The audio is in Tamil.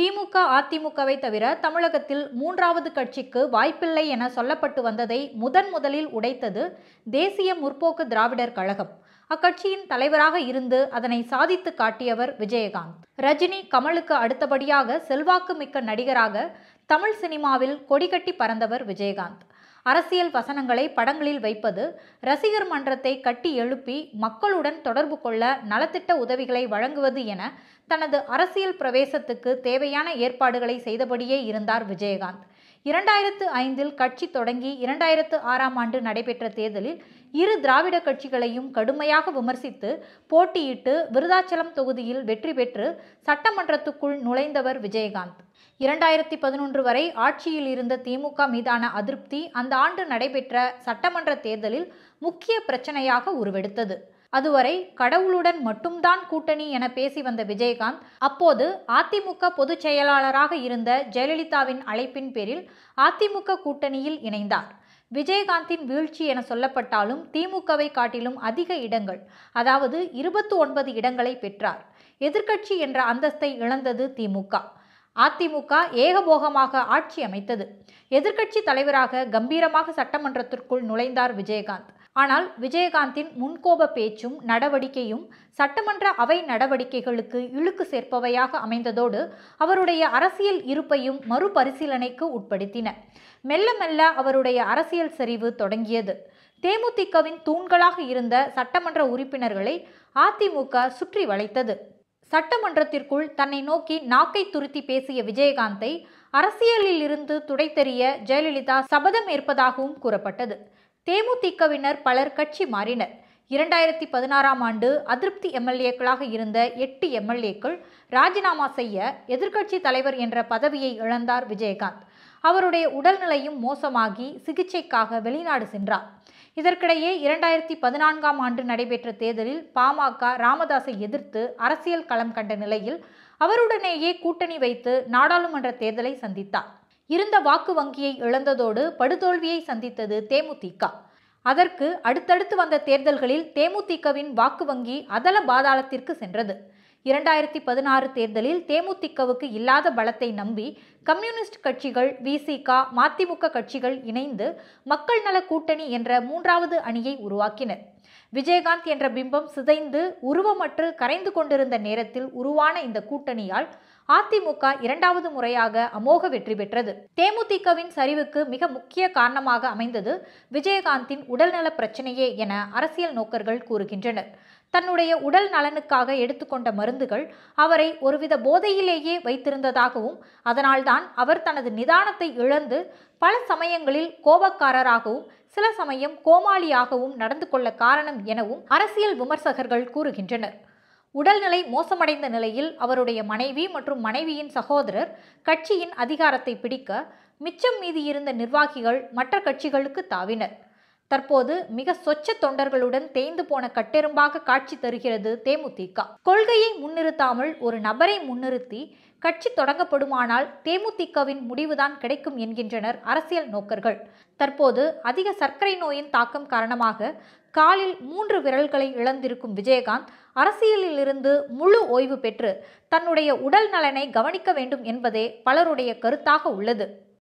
திமுக அதிமுகவை தவிர தமிழகத்தில் மூன்றாவது கட்சிக்கு வாய்ப்பில்லை என சொல்லப்பட்டு வந்ததை முதன் முதலில் உடைத்தது தேசிய முற்போக்கு திராவிடர் கழகம் அக்கட்சியின் தலைவராக இருந்து அதனை சாதித்து காட்டியவர் விஜயகாந்த் ரஜினி கமலுக்கு அடுத்தபடியாக செல்வாக்கு மிக்க நடிகராக தமிழ் சினிமாவில் கொடிகட்டி பறந்தவர் விஜயகாந்த் அரசியல் வசனங்களை படங்களில் வைப்பது ரசிகர் மன்றத்தை கட்டி எழுப்பி மக்களுடன் தொடர்பு கொள்ள நலத்திட்ட உதவிகளை வழங்குவது என தனது அரசியல் பிரவேசத்துக்கு தேவையான ஏற்பாடுகளை செய்தபடியே இருந்தார் விஜயகாந்த் இரண்டாயிரத்து ஐந்தில் கட்சி தொடங்கி இரண்டாயிரத்து ஆறாம் ஆண்டு நடைபெற்ற தேர்தலில் இரு திராவிட கட்சிகளையும் கடுமையாக விமர்சித்து போட்டியிட்டு விருதாச்சலம் தொகுதியில் வெற்றி பெற்று சட்டமன்றத்துக்குள் நுழைந்தவர் விஜயகாந்த் இரண்டாயிரத்தி பதினொன்று வரை ஆட்சியில் இருந்த திமுக மீதான அதிருப்தி அந்த ஆண்டு நடைபெற்ற சட்டமன்ற தேர்தலில் முக்கிய பிரச்சனையாக உருவெடுத்தது அதுவரை கடவுளுடன் மட்டும்தான் கூட்டணி என பேசி வந்த விஜயகாந்த் அப்போது அதிமுக பொதுச் செயலாளராக இருந்த ஜெயலலிதாவின் அழைப்பின் பேரில் அதிமுக கூட்டணியில் இணைந்தார் விஜயகாந்தின் வீழ்ச்சி என சொல்லப்பட்டாலும் திமுகவை காட்டிலும் அதிக இடங்கள் அதாவது இருபத்து ஒன்பது இடங்களை பெற்றார் எதிர்க்கட்சி என்ற அந்தஸ்தை இழந்தது திமுக அதிமுக ஏகபோகமாக ஆட்சி அமைத்தது எதிர்க்கட்சி தலைவராக கம்பீரமாக சட்டமன்றத்திற்குள் நுழைந்தார் விஜயகாந்த் ஆனால் விஜயகாந்தின் முன்கோப பேச்சும் நடவடிக்கையும் சட்டமன்ற அவை நடவடிக்கைகளுக்கு இழுக்கு சேர்ப்பவையாக அமைந்ததோடு அவருடைய அரசியல் இருப்பையும் மறுபரிசீலனைக்கு உட்படுத்தின மெல்ல மெல்ல அவருடைய அரசியல் சரிவு தொடங்கியது தேமுதிகவின் தூண்களாக இருந்த சட்டமன்ற உறுப்பினர்களை அதிமுக சுற்றி வளைத்தது சட்டமன்றத்திற்குள் தன்னை நோக்கி நாக்கை துருத்தி பேசிய விஜயகாந்தை அரசியலில் இருந்து துடைத்தெறிய ஜெயலலிதா சபதம் ஏற்பதாகவும் கூறப்பட்டது தேமுதிகவினர் பலர் கட்சி மாறினர் இரண்டாயிரத்தி பதினாறாம் ஆண்டு அதிருப்தி எம்எல்ஏக்களாக இருந்த எட்டு எம்எல்ஏக்கள் ராஜினாமா செய்ய எதிர்க்கட்சி தலைவர் என்ற பதவியை இழந்தார் விஜயகாந்த் அவருடைய உடல்நிலையும் மோசமாகி சிகிச்சைக்காக வெளிநாடு சென்றார் இதற்கிடையே இரண்டாயிரத்தி பதினான்காம் ஆண்டு நடைபெற்ற தேர்தலில் பாமக ராமதாஸை எதிர்த்து அரசியல் களம் கண்ட நிலையில் அவருடனேயே கூட்டணி வைத்து நாடாளுமன்ற தேர்தலை சந்தித்தார் இருந்த வாக்கு வங்கியை இழந்ததோடு படுதோல்வியை சந்தித்தது தேமுதிக அதற்கு அடுத்தடுத்து வந்த தேர்தல்களில் தேமுதிகவின் வாக்கு வங்கி அதல பாதாளத்திற்கு சென்றது இரண்டாயிரத்தி பதினாறு தேர்தலில் தேமுதிகவுக்கு இல்லாத பலத்தை நம்பி கம்யூனிஸ்ட் கட்சிகள் விசிகா மதிமுக கட்சிகள் இணைந்து மக்கள் நல கூட்டணி என்ற மூன்றாவது அணியை உருவாக்கினர் விஜயகாந்த் என்ற பிம்பம் சிதைந்து உருவமற்று கரைந்து கொண்டிருந்த நேரத்தில் உருவான இந்த கூட்டணியால் அதிமுக இரண்டாவது முறையாக அமோக வெற்றி பெற்றது தேமுதிகவின் சரிவுக்கு மிக முக்கிய காரணமாக அமைந்தது விஜயகாந்தின் உடல்நல பிரச்சனையே என அரசியல் நோக்கர்கள் கூறுகின்றனர் தன்னுடைய உடல் நலனுக்காக எடுத்துக்கொண்ட மருந்துகள் அவரை ஒருவித போதையிலேயே வைத்திருந்ததாகவும் அதனால்தான் அவர் தனது நிதானத்தை இழந்து பல சமயங்களில் கோபக்காரராகவும் சில சமயம் கோமாளியாகவும் நடந்து கொள்ள காரணம் எனவும் அரசியல் விமர்சகர்கள் கூறுகின்றனர் உடல்நிலை மோசமடைந்த நிலையில் அவருடைய மனைவி மற்றும் மனைவியின் சகோதரர் கட்சியின் அதிகாரத்தை பிடிக்க மிச்சம் மீதி இருந்த நிர்வாகிகள் மற்ற கட்சிகளுக்கு தாவினர் தற்போது மிக சொச்ச தொண்டர்களுடன் தேய்ந்து போன கட்டெரும்பாக காட்சி தருகிறது தேமுதிக கொள்கையை முன்னிறுத்தாமல் ஒரு நபரை முன்னிறுத்தி கட்சி தொடங்கப்படுமானால் தேமுதிகவின் முடிவுதான் கிடைக்கும் என்கின்றனர் அரசியல் நோக்கர்கள் தற்போது அதிக சர்க்கரை நோயின் தாக்கம் காரணமாக காலில் மூன்று விரல்களை இழந்திருக்கும் விஜயகாந்த் அரசியலிலிருந்து முழு ஓய்வு பெற்று தன்னுடைய உடல் நலனை கவனிக்க வேண்டும் என்பதே பலருடைய கருத்தாக உள்ளது